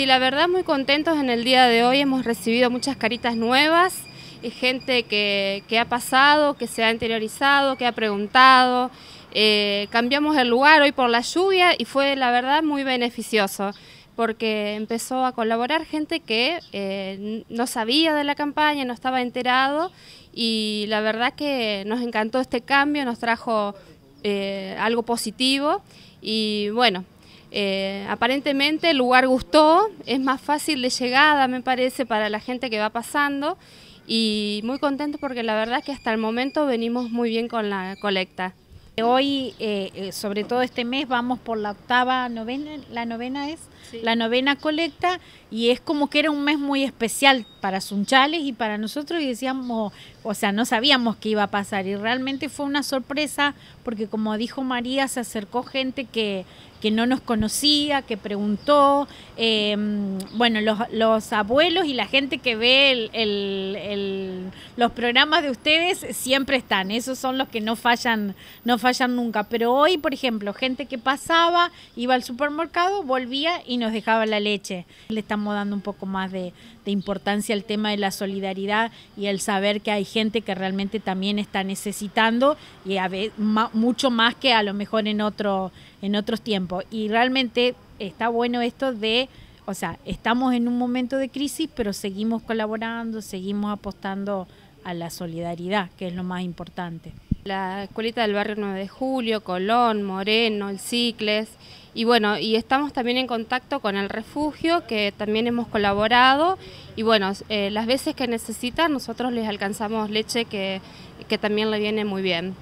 Sí, la verdad muy contentos en el día de hoy, hemos recibido muchas caritas nuevas, y gente que, ha pasado, que se ha interiorizado, que ha preguntado, eh, cambiamos el lugar hoy por la lluvia y fue la verdad muy beneficioso porque empezó a colaborar gente que eh, no sabía de la campaña, no estaba enterado y la verdad que nos encantó este cambio, nos trajo eh, algo positivo y bueno, eh, aparentemente el lugar gustó, es más fácil de llegada me parece para la gente que va pasando y muy contento porque la verdad es que hasta el momento venimos muy bien con la colecta. Hoy, eh, eh, sobre todo este mes, vamos por la octava novena, la novena es, la novena colecta, y es como que era un mes muy especial para Sunchales y para nosotros, y decíamos, o sea, no sabíamos qué iba a pasar, y realmente fue una sorpresa, porque como dijo María, se acercó gente que, que no nos conocía, que preguntó, em, bueno, los, abuelos y la gente que ve el, los programas de ustedes siempre están, esos son los que no fallan, no fallan nunca. Pero hoy, por ejemplo, gente que pasaba, iba al supermercado, volvía y nos dejaba la leche. Le estamos dando un poco más de, importancia al tema de la solidaridad y el saber que hay gente que realmente también está necesitando y a veces, mucho más que a lo mejor en, otro, en otros tiempos. Y realmente está bueno esto de o sea, estamos en un momento de crisis, pero seguimos colaborando, seguimos apostando a la solidaridad, que es lo más importante la escuelita del barrio 9 de Julio, Colón, Moreno, el Cicles. Y bueno, y estamos también en contacto con el refugio, que también hemos colaborado. Y bueno, eh, las veces que necesitan, nosotros les alcanzamos leche que, que también le viene muy bien.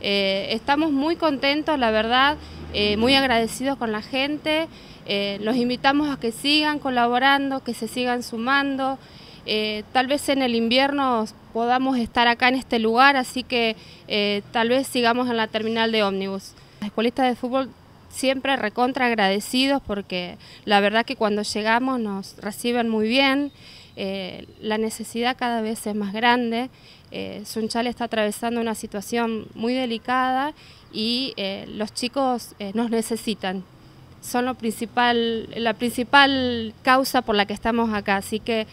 Eh, estamos muy contentos, la verdad, eh, muy agradecidos con la gente. los invitamos a que sigan colaborando, que se sigan sumando. Eh, tal vez en el invierno podamos estar acá en este lugar, así que eh, tal vez sigamos en la terminal de ómnibus. Las escuelistas de fútbol siempre recontra agradecidos porque la verdad que cuando llegamos nos reciben muy bien, eh, la necesidad cada vez es más grande, Sunchal está atravesando una situación muy delicada y los chicos nos necesitan. Son lo principal, la principal causa por la que estamos acá, así que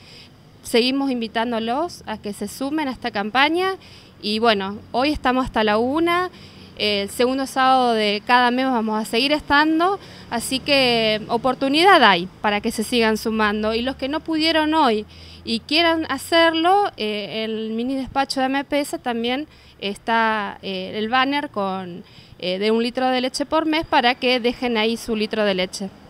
seguimos invitándolos a que se sumen a esta campaña y bueno, hoy estamos hasta la una, el segundo sábado de cada mes vamos a seguir estando, así que oportunidad hay para que se sigan sumando y los que no pudieron hoy y quieran hacerlo, eh, el mini despacho de MPS también está eh, el banner con, eh, de un litro de leche por mes para que dejen ahí su litro de leche.